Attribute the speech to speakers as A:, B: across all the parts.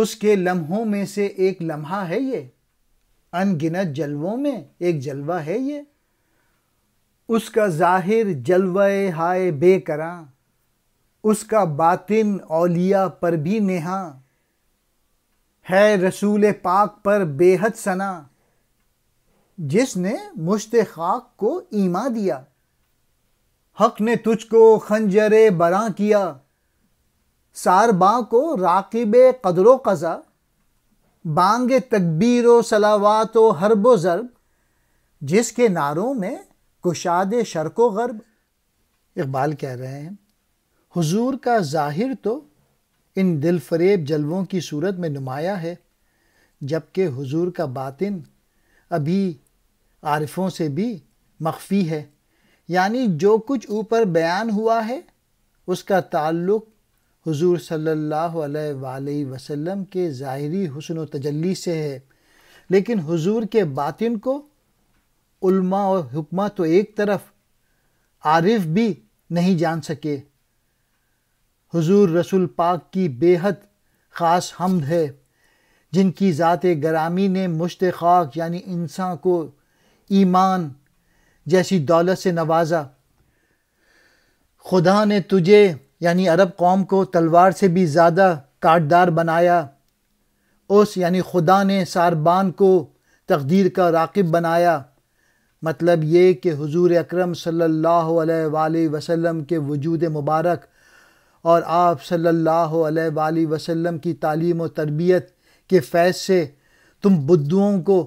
A: उसके लम्हों में से एक लम्हा है ये अनगिनत जलवों में एक जलवा है ये उसका जाहिर जलवा हाय बेकरा उसका बातिन औलिया पर भी नेहा है रसूल पाक पर बेहद सना जिसने मुश्त खाक को ईमा दिया हक ने तुझको खंजरे बरा किया बाँ को राकिब कदर कज़ा बांग तकबीर व सलावात व हरब व ज़रब जिसके नारों में कुशाद शर्क व गर्ब इकबाल कह रहे हैं हुजूर का ज़ाहिर तो इन दिलफरेब जलवों की सूरत में नुमाया है जबकि हुजूर का बातिन अभी आरिफों से भी मख्फी है यानी जो कुछ ऊपर बयान हुआ है उसका ताल्लुक़ हुजूर सल्लल्लाहु अलैहि वसल्लम के ज़ाहरी हसन तजल्ली से है लेकिन हुजूर के बातिन को उल्मा और हुक्मा तो एक तरफ आरिफ भी नहीं जान सके हुजूर रसूल पाक की बेहद ख़ास हमद है जिनकी ज़ात गरामी ने मुश्त यानि यानी इंसान को ईमान जैसी दौलत से नवाजा खुदा ने तुझे यानी अरब कौम को तलवार से भी ज़्यादा काटदार बनाया उस यानी खुदा ने सारबान को तकदीर का राकिब बनाया मतलब ये कि हुजूर अकरम सल्लल्लाहु अलैहि वसल्लम के वजूद मुबारक और आप सल्लल्लाहु अलैहि वसल्लम की तालीम और तरबियत के फैज़ से तुम बुद्धुओं को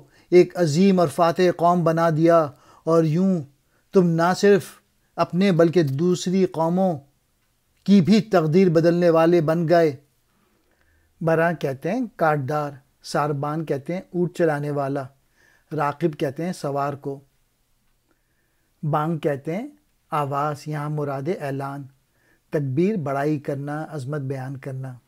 A: एक अजीम और फातह कौम बना दिया और यूँ तुम ना सिर्फ अपने बल्कि दूसरी कौमों की भी तकदीर बदलने वाले बन गए बरा कहते हैं काटदार सारबान कहते हैं ऊँट चलाने वाला राकिब कहते हैं सवार को बांग कहते हैं आवाज़ यहाँ मुराद ऐलान तकबीर बड़ाई करना अजमत बयान करना